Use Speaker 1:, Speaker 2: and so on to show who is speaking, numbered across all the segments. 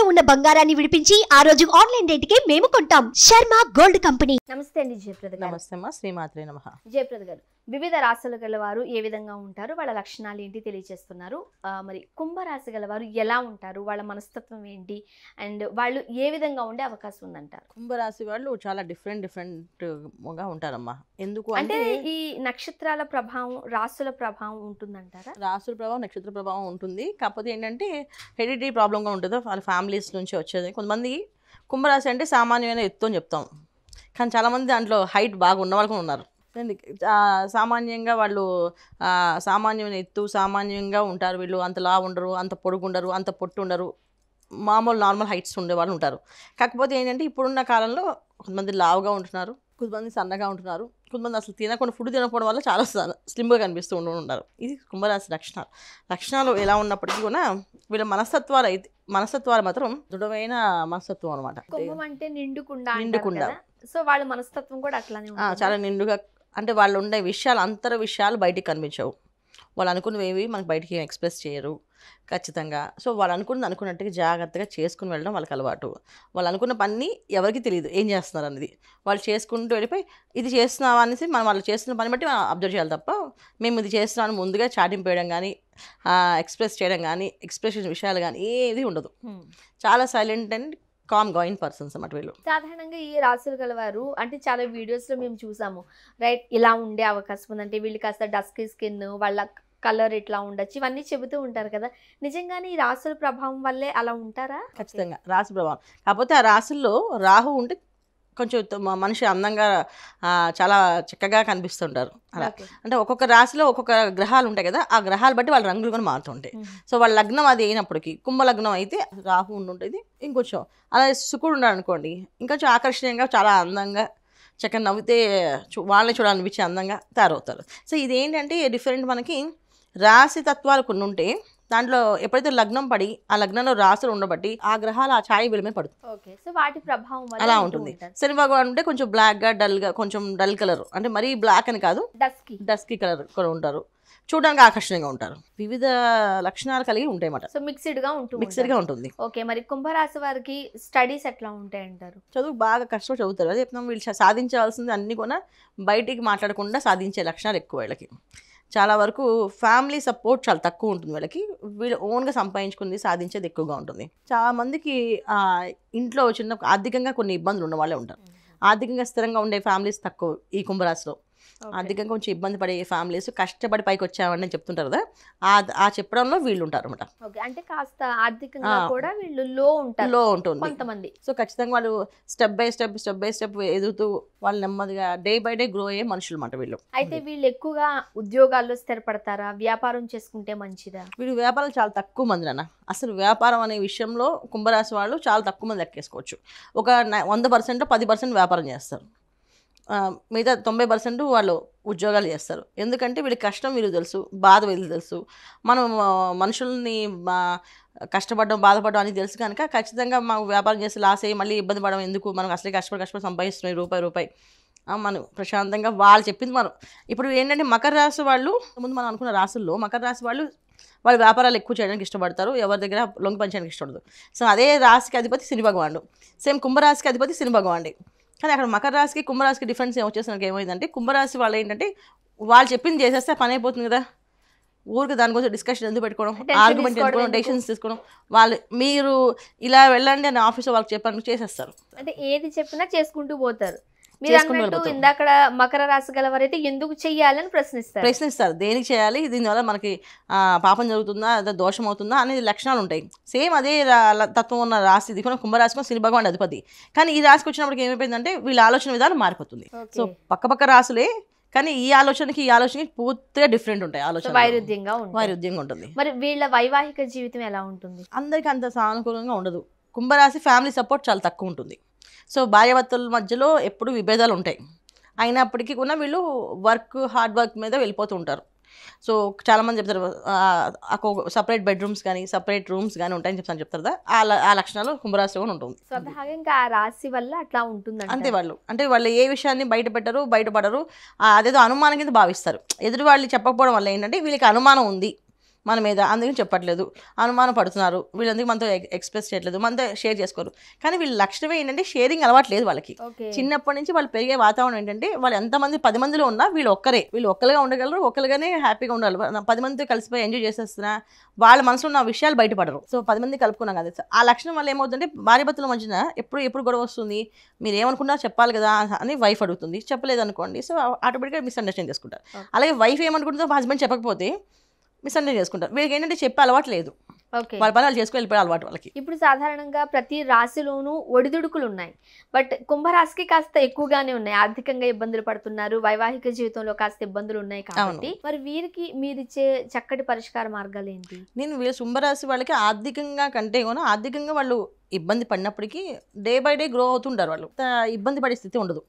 Speaker 1: ఇంట్లో ఉన్న బంగారాన్ని విడిపించి ఆ రోజు ఆన్లైన్ కి మేము కొంటాం శర్మ గోల్డ్ కంపెనీ నమస్తే అండి జయప్రద నమస్తే అమ్మా శ్రీమాత్రే నమ జయప్రద గారు వివిధ రాశులు గలవారు ఏ విధంగా ఉంటారు వాళ్ళ లక్షణాలు ఏంటి తెలియజేస్తున్నారు మరి కుంభరాశి గలవారు ఎలా ఉంటారు వాళ్ళ మనస్తత్వం ఏంటి అండ్ వాళ్ళు ఏ విధంగా ఉండే అవకాశం ఉందంటారు
Speaker 2: కుంభరాశి వాళ్ళు చాలా డిఫరెంట్ డిఫరెంట్గా ఉంటారమ్మా ఎందుకు అంటే ఈ
Speaker 1: నక్షత్రాల ప్రభావం రాసుల
Speaker 2: ప్రభావం ఉంటుందంటారా రాసుల ప్రభావం నక్షత్ర ప్రభావం ఉంటుంది కాకపోతే ఏంటంటే ప్రాబ్లం గా ఉంటుందో వాళ్ళ ఫ్యామిలీస్ నుంచి వచ్చేది కొంతమంది కుంభరాశి అంటే సామాన్యమైన ఎత్తు అని చెప్తాం కానీ చాలామంది దాంట్లో హైట్ బాగా ఉన్న వాళ్ళు ఉన్నారు సామాన్యంగా వాళ్ళు సామాన్యమైన ఎత్తు సామాన్యంగా ఉంటారు వీళ్ళు అంత లా ఉండరు అంత పొడుగుండరు అంత పొట్టు ఉండరు మామూలు నార్మల్ హైట్స్ ఉండేవాళ్ళు ఉంటారు కాకపోతే ఏంటంటే ఇప్పుడున్న కాలంలో కొంతమంది లావుగా ఉంటున్నారు కొంతమంది సన్నగా ఉంటున్నారు కొంతమంది అసలు తినకుండా ఫుడ్ తినకపోవడం వల్ల చాలా స్లిమ్గా కనిపిస్తూ ఉండు ఉంటారు ఇది కుంభరాశి లక్షణాలు లక్షణాలు ఎలా ఉన్నప్పటికీ కూడా వీళ్ళ మనస్తత్వాలు అయితే మనస్తత్వాలు మాత్రం దృఢమైన మనస్తత్వం అనమాట
Speaker 1: అంటే నిండుకుండా నిండుకుండా సో వాళ్ళ మనస్తత్వం కూడా అట్లానే చాలా
Speaker 2: నిండుగా అంటే వాళ్ళు ఉండే విషయాలు అంతర విషయాలు బయటికి కనిపించవు వాళ్ళు అనుకున్నవి మనకు బయటికి ఎక్స్ప్రెస్ చేయరు ఖచ్చితంగా సో వాళ్ళు అనుకున్నది అనుకున్నట్టుగా జాగ్రత్తగా చేసుకుని వెళ్ళడం వాళ్ళకి అలవాటు వాళ్ళు అనుకున్న పని ఎవరికి తెలియదు ఏం చేస్తున్నారు అనేది వాళ్ళు చేసుకుంటూ వెళ్ళిపోయి ఇది చేస్తున్నావా అనేసి మనం వాళ్ళు చేస్తున్న పని బట్టి మనం అబ్జర్వ్ చేయాలి తప్ప మేము ఇది చేస్తున్నామని ముందుగా చాటింపు వేయడం కానీ ఎక్స్ప్రెస్ చేయడం కానీ ఎక్స్ప్రెషన్ విషయాలు కానీ ఏది ఉండదు చాలా silent and calm in persons అన్నమాట వీళ్ళు
Speaker 1: సాధారణంగా ఈ రాసులు గలవారు అంటే చాలా వీడియోస్లో మేము చూసాము రైట్ ఇలా ఉండే అవకాశం ఉందంటే వీళ్ళు కాస్త డస్క్ స్కిన్ వాళ్ళ కలర్ ఇట్లా ఉండొచ్చు ఇవన్నీ చెబుతూ ఉంటారు కదా నిజంగానే ఈ రాసుల ప్రభావం వల్లే అలా ఉంటారా
Speaker 2: ఖచ్చితంగా రాసు ప్రభావం కాకపోతే ఆ రాసుల్లో రాహు ఉంటే కొంచెం మనిషి అందంగా చాలా చక్కగా కనిపిస్తుంటారు అలా అంటే ఒక్కొక్క రాశిలో ఒక్కొక్క గ్రహాలు ఉంటాయి కదా ఆ గ్రహాలు బట్టి వాళ్ళ రంగులు కూడా మారుతుంటాయి సో వాళ్ళ లగ్నం అది అయినప్పటికీ కుంభ లగ్నం అయితే రాహు ఉండుంటుంది ఇంకొంచెం అలాగే శుకుడు ఉన్నాడు అనుకోండి ఇంకొంచెం ఆకర్షణీయంగా చాలా అందంగా చక్కగా నవ్వితే వాళ్ళని చూడాలనిపించి అందంగా తయారవుతారు సో ఇదేంటంటే డిఫరెంట్ మనకి రాశి తత్వాలు కొన్ని ఉంటే దాంట్లో ఎప్పుడైతే లగ్నం పడి ఆ లగ్నంలో రాసులు ఉండబట్టి ఆ గ్రహాలు ఆ ఛాయ వీళ్ళమే
Speaker 1: పడుతుంది సో వాటి ప్రభావం అలా ఉంటుంది
Speaker 2: శని భగవాన్ అంటే కొంచెం బ్లాక్ గా డల్ గా కొంచెం డల్ కలర్ అంటే మరీ బ్లాక్ అని కాదు డస్కీ డస్కీ కలర్ కూడా ఉంటారు చూడడానికి ఆకర్షణీయంగా ఉంటారు వివిధ లక్షణాలు కలిగి ఉంటాయి అన్నమాట
Speaker 1: సో మిక్స్డ్ గా ఉంటుంది మిక్స్డ్ గా ఉంటుంది ఓకే మరి కుంభరాశి వారికి స్టడీస్ ఎట్లా ఉంటాయి అంటారు
Speaker 2: చదువు బాగా కష్టం చదువుతారు అదే చెప్తున్నాం వీళ్ళు సాధించాల్సింది అన్ని కూడా బయటికి మాట్లాడకుండా సాధించే లక్షణాలు ఎక్కువ వీళ్ళకి చాలా వరకు ఫ్యామిలీ సపోర్ట్ చాలా తక్కువ ఉంటుంది వీళ్ళకి వీళ్ళు ఓన్గా సంపాదించుకుంది సాధించేది ఎక్కువగా ఉంటుంది చాలా మందికి ఇంట్లో చిన్న ఆర్థికంగా కొన్ని ఇబ్బందులు ఉన్న వాళ్ళే ఉంటారు ఆర్థికంగా స్థిరంగా ఉండే ఫ్యామిలీస్ తక్కువ ఈ కుంభరాశిలో ఆర్థికంగా కొంచెం ఇబ్బంది పడే ఫ్యామిలీస్ కష్టపడి పైకి వచ్చామని చెప్తుంటారు కదా ఆ చెప్పడంలో వీళ్ళు ఉంటారు అనమాట
Speaker 1: అంటే కాస్త ఆర్థికంగా కూడా వీళ్ళు
Speaker 2: లో ఉంటారు లో ఉంటుంది కొంతమంది సో ఖచ్చితంగా వాళ్ళు step by step step by step ఎదుగుతూ వాళ్ళు నెమ్మదిగా డే బై డే గ్రో అయ్యే మనుషులు అనమాట వీళ్ళు అయితే
Speaker 1: వీళ్ళు ఎక్కువగా ఉద్యోగాల్లో స్థిరపడతారా వ్యాపారం చేసుకుంటే మంచిదా
Speaker 2: వీళ్ళు వ్యాపారాలు చాలా తక్కువ మంది అన్న అసలు వ్యాపారం అనే విషయంలో కుంభరాశి వాళ్ళు చాలా తక్కువ మంది ఎక్కేసుకోవచ్చు ఒక వంద పర్సెంట్ పది పర్సెంట్ వ్యాపారం చేస్తారు మిగతా తొంభై పర్సెంట్ వాళ్ళు ఉద్యోగాలు చేస్తారు ఎందుకంటే వీళ్ళ కష్టం వీళ్ళు తెలుసు బాధ వీళ్ళు తెలుసు మనం మనుషుల్ని కష్టపడడం బాధపడడం అని తెలుసు కనుక ఖచ్చితంగా మా వ్యాపారం చేసి లాస్ అయ్యి మళ్ళీ ఇబ్బంది పడడం ఎందుకు మనం అసలే కష్టపడి కష్టపడి సంపాదిస్తున్నాయి రూపాయి రూపాయి మనం ప్రశాంతంగా వాళ్ళు చెప్పింది మనం ఇప్పుడు ఏంటంటే మకర రాశి వాళ్ళు ముందు మనం అనుకున్న రాసుల్లో మకర రాశి వాళ్ళు వాళ్ళు వ్యాపారాలు ఎక్కువ చేయడానికి ఇష్టపడతారు ఎవరి దగ్గర లొంగి పంచడానికి ఇష్టపడదు సో అదే రాశికి అధిపతి శని భగవాను సేమ్ కుంభరాశికి అధిపతి శని భగవానుడే కానీ అక్కడ మకర రాశికి కుంభరాశికి డిఫరెన్స్ వచ్చేసిన ఏమైందంటే కుంభరాశి వాళ్ళు ఏంటంటే వాళ్ళు చెప్పింది చేసేస్తే పని అయిపోతుంది కదా ఊరికి దాని కోసం డిస్కషన్ ఎందుకు పెట్టుకోవడం ఆర్గ్యుమెంట్ పెట్టుకోవడం డెసిషన్స్ తీసుకోవడం వాళ్ళు మీరు ఇలా వెళ్ళండి అని ఆఫీస్లో వాళ్ళకి చెప్పాను చేసేస్తారు
Speaker 1: అంటే ఏది చెప్పినా చేసుకుంటూ పోతారు
Speaker 2: మీరు ఇందాక
Speaker 1: మకర రాశి గల వారైతే ఎందుకు చెయ్యాలని ప్రశ్నిస్తారు ప్రశ్నిస్తారు
Speaker 2: దేనికి చేయాలి దీనివల్ల మనకి పాపం జరుగుతుందా లేదా దోషం అవుతుందా అనేది లక్షణాలు ఉంటాయి సేమ్ అదే తత్వం ఉన్న రాశి ఇది కుంభరాశికం శని భగవాన్ అధిపతి కానీ ఈ రాశికి వచ్చినప్పటికి ఏమైపోయిందంటే వీళ్ళ ఆలోచన విధానం మారిపోతుంది సో పక్కపక్క రాసులే కానీ ఈ ఆలోచనకి ఈ ఆలోచనకి పూర్తిగా డిఫరెంట్ ఉంటాయి ఆలోచన వైరుధ్యంగా వైరుధ్యంగా ఉంటుంది
Speaker 1: మరి వీళ్ళ వైవాహిక జీవితం ఎలా ఉంటుంది అందరికీ అంత సానుకూలంగా ఉండదు
Speaker 2: కుంభరాశి ఫ్యామిలీ సపోర్ట్ చాలా తక్కువ ఉంటుంది సో భార్యభర్తల మధ్యలో ఎప్పుడు విభేదాలు ఉంటాయి అయినప్పటికీ కూడా వీళ్ళు వర్క్ హార్డ్ వర్క్ మీద వెళ్ళిపోతూ ఉంటారు సో చాలామంది చెప్తారు సపరేట్ బెడ్రూమ్స్ కానీ సపరేట్ రూమ్స్ కానీ ఉంటాయని చెప్తాను చెప్తారు ఆ లక్షణాలు కుంభరాశి కూడా ఉంటుంది
Speaker 1: ఇంకా ఆ రాశి వల్ల అట్లా ఉంటుంది అంతే వాళ్ళు
Speaker 2: అంటే వాళ్ళు ఏ విషయాన్ని బయట పెట్టరు బయటపడరు అదేదో అనుమానం కింద భావిస్తారు ఎదురు వాళ్ళు చెప్పకపోవడం వల్ల ఏంటంటే వీళ్ళకి అనుమానం ఉంది మన మీద అందుకని చెప్పట్లేదు అనుమానం పడుతున్నారు వీళ్ళందుకు మనతో ఎక్స్ప్రెస్ చేయట్లేదు మనతో షేర్ చేసుకోరు కానీ వీళ్ళ లక్షణం ఏంటంటే షేరింగ్ అలవాటు లేదు వాళ్ళకి చిన్నప్పటి నుంచి వాళ్ళు పెరిగే వాతావరణం ఏంటంటే వాళ్ళు ఎంతమంది పది మందిలో ఉన్నా వీళ్ళు ఒక్కరే వీళ్ళు ఒక్కరుగా ఉండగలరు ఒక్కరుగానే హ్యాపీగా ఉండాలి పది మందితో కలిసిపోయి ఎంజాయ్ చేసేస్తున్నా వాళ్ళ మనసులో ఉన్న విషయాలు బయటపడరు సో పది మంది కలుపుకున్నాం కదా ఆ లక్షణం వల్ల ఏమవుతుందంటే భార్య భర్తల మధ్యన ఎప్పుడు ఎప్పుడు గొడవ వస్తుంది మీరు ఏమనుకున్నా చెప్పాలి కదా అని వైఫ్ అడుగుతుంది చెప్పలేదు అనుకోండి సో ఆటోమేటిక్గా మిస్అండర్స్టాండ్ చేసుకుంటారు అలాగే వైఫ్ ఏమనుకుంటుందో హస్బెండ్ చెప్పకపోతే మిస్అండర్స్టాండ్ చేసుకుంటారు వీళ్ళకి ఏంటంటే చెప్పే అలవాటు లేదు
Speaker 1: వాళ్ళ పని వాళ్ళు
Speaker 2: చేసుకుని వెళ్ళిపోయే అలవాటు వాళ్ళకి
Speaker 1: ఇప్పుడు సాధారణంగా ప్రతి రాశిలోనూ ఒడిదుడుకులు ఉన్నాయి బట్ కుంభరాశికి కాస్త ఎక్కువగానే ఉన్నాయి ఆర్థికంగా ఇబ్బందులు పడుతున్నారు వైవాహిక జీవితంలో కాస్త ఇబ్బందులు ఉన్నాయి కాబట్టి మరి వీరికి మీరిచ్చే చక్కటి పరిష్కార మార్గాలు ఏంటి నేను వీళ్ళ కుంభరాశి వాళ్ళకి ఆర్థికంగా కంటే కూడా ఆర్థికంగా
Speaker 2: వాళ్ళు ఇబ్బంది పడినప్పటికీ డే బై డే గ్రో అవుతుంటారు వాళ్ళు ఇబ్బంది పడే స్థితి ఉండదు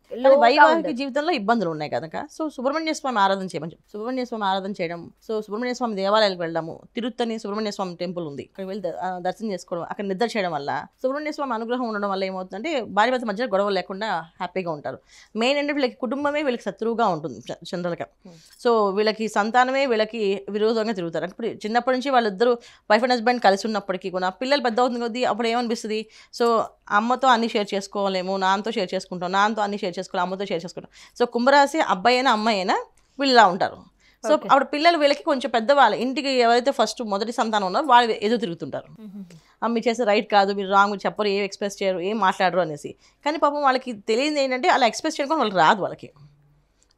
Speaker 2: వైవాహిక జీవితంలో ఇబ్బందులు ఉన్నాయి కనుక సో సుబ్రహ్మణ్య స్వామి ఆరాధన చేయమని చెప్పి సుబ్రహ్మణ్య స్వామి ఆరాధన చేయడం సో సుబ్రహ్మణ్య స్వామి దేవాలయాలకు వెళ్ళడము తిరుత్తని సుబ్రహ్మణ్య స్వామి టెంపుల్ ఉంది అక్కడ వెళ్ళి దర్శనం చేసుకోవడం అక్కడ నిద్ర చేయడం వల్ల సుబ్రహ్మణ్య స్వామి అనుగ్రహం ఉండడం వల్ల ఏమవుతుందంటే భార్య భర్త మధ్యలో గొడవ లేకుండా హ్యాపీగా ఉంటారు మెయిన్ అంటే వీళ్ళకి కుటుంబమే వీళ్ళకి శత్రువుగా ఉంటుంది చంద్రలక hmm. సో వీళ్ళకి సంతానమే వీళ్ళకి విరోధంగా తిరుగుతారు ఇప్పుడు చిన్నప్పటి నుంచి వాళ్ళిద్దరూ వైఫ్ అండ్ హస్బెండ్ కలిసి ఉన్నప్పటికీ కూడా పిల్లలు పెద్ద అవుతుంది కొద్దీ అప్పుడు ఏమనిపిస్తుంది మంచిది సో అమ్మతో అన్ని షేర్ చేసుకోలేము నాన్నతో షేర్ చేసుకుంటాం నాన్నతో అన్ని షేర్ చేసుకోవాలి అమ్మతో షేర్ చేసుకుంటాం సో కుంభరాశి అబ్బాయి అయినా అమ్మాయి అయినా వీళ్ళు ఉంటారు సో అప్పుడు పిల్లలు వీళ్ళకి కొంచెం పెద్దవాళ్ళు ఇంటికి ఎవరైతే ఫస్ట్ మొదటి సంతానం ఉన్నారో వాళ్ళు ఎదురు తిరుగుతుంటారు మీరు చేసే రైట్ కాదు మీరు రాంగ్ చెప్పరు ఏం ఎక్స్ప్రెస్ చేయరు ఏం మాట్లాడరు అనేసి కానీ పాపం వాళ్ళకి తెలియదు ఏంటంటే అలా ఎక్స్ప్రెస్ చేయడానికి వాళ్ళు రాదు వాళ్ళకి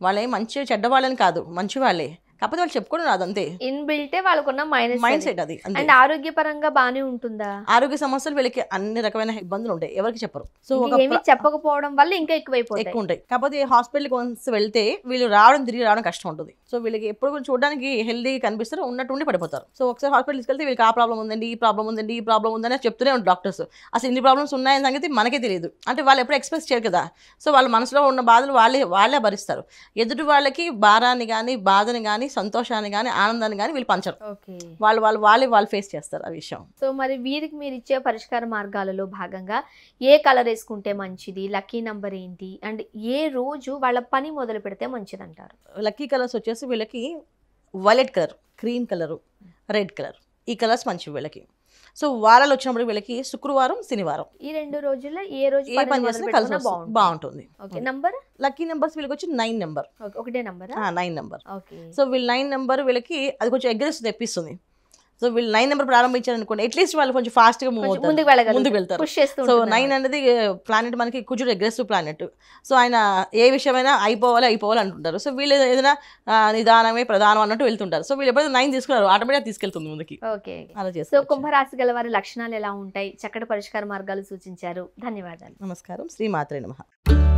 Speaker 2: వాళ్ళే మంచి చెడ్డవాళ్ళని కాదు మంచి వాళ్ళే కాకపోతే వాళ్ళు చెప్పుకోవడం రాదు అంతే
Speaker 1: ఇన్బిల్టే వాళ్ళకున్న మైండ్ మైండ్ సెట్ అది అండ్ ఆరోగ్యపరంగా బాగానే ఉంటుందా
Speaker 2: ఆరోగ్య సమస్యలు వీళ్ళకి అన్ని రకమైన ఇబ్బందులు ఉంటాయి ఎవరికి చెప్పరు సో ఏమి
Speaker 1: చెప్పకపోవడం వల్ల ఇంకా ఎక్కువైపోతాయి ఎక్కువ ఉంటాయి
Speaker 2: కాకపోతే హాస్పిటల్ కొంచెం వెళ్తే వీళ్ళు రావడం తిరిగి రావడం కష్టం ఉంటుంది సో వీళ్ళకి ఎప్పుడు చూడడానికి హెల్దీ కనిపిస్తారు ఉన్నట్టుండి పడిపోతారు సో ఒకసారి హాస్పిటల్ తీసుకెళ్తే వీళ్ళకి ఆ ప్రాబ్లం ఉందండి ఈ ప్రాబ్లం ఉందండి ఈ ప్రాబ్లం ఉందని చెప్తూనే ఉంటారు డాక్టర్స్ అసలు ఇన్ని ప్రాబ్లమ్స్ ఉన్నాయని సంగతి మనకే తెలియదు అంటే వాళ్ళు ఎప్పుడు ఎక్స్ప్రెస్ చేయరు కదా సో వాళ్ళ మనసులో ఉన్న బాధలు వాళ్ళే వాళ్ళే భరిస్తారు ఎదుటి వాళ్ళకి భారాన్ని కానీ బాధని కానీ సంతోషాన్ని కానీ ఆనందాన్ని కానీ వీళ్ళు పంచరు వాళ్ళు వాళ్ళు వాళ్ళే వాళ్ళు ఫేస్ చేస్తారు ఆ విషయం
Speaker 1: సో మరి వీరికి మీరు ఇచ్చే పరిష్కార మార్గాలలో భాగంగా ఏ కలర్ వేసుకుంటే మంచిది లక్కీ నంబర్ ఏంటి అండ్ ఏ రోజు వాళ్ళ పని మొదలు పెడితే మంచిది అంటారు లక్కీ కలర్స్ వచ్చేసి వీళ్ళకి violet colour
Speaker 2: cream colour red colour ఈ కలర్స్ మంచివి వీళ్ళకి సో వారాలు వచ్చినప్పుడు వీళ్ళకి శుక్రవారం శనివారం
Speaker 1: ఈ రెండు రోజుల్లో ఏ రోజు ఏ పని చేస్తే కలిసి బాగుంటుంది నంబర్
Speaker 2: లక్కీ నెంబర్స్ వీళ్ళకి వచ్చి నైన్ నెంబర్ ఒకటే నెంబర్ నైన్ నెంబర్ సో వీళ్ళు నైన్ నెంబర్ వీళ్ళకి అది కొంచెం అగ్రెస్ తెప్పిస్తుంది సో వీళ్ళు నైన్ నెంబర్ ప్రారంభించారు అనుకోండి అట్లీస్ట్ వాళ్ళు కొంచెం గా మూవ్ అవుతారు ముందుకు వెళ్తారు సో నైన్ అనేది ప్లానెట్ uh, మనకి కొంచెం అగ్రెసివ్ ప్లానెట్ సో ఆయన ఏ విషయమైనా అయిపోవాలి అయిపోవాలి అంటుంటారు సో వీళ్ళు ఏదైనా నిదానమే ప్రధానం అన్నట్టు వెళ్తుంటారు సో వీళ్ళు ఎప్పుడైతే నైన్ తీసుకున్నారు ఆటోమేటిక్ తీసుకెళ్తుంది ముందుకి ఓకే
Speaker 1: అలా సో కుంభరాశి గల వారి లక్షణాలు ఎలా ఉంటాయి చక్కటి పరిష్కార మార్గాలు సూచించారు ధన్యవాదాలు నమస్కారం
Speaker 2: శ్రీ మాత్రే నమ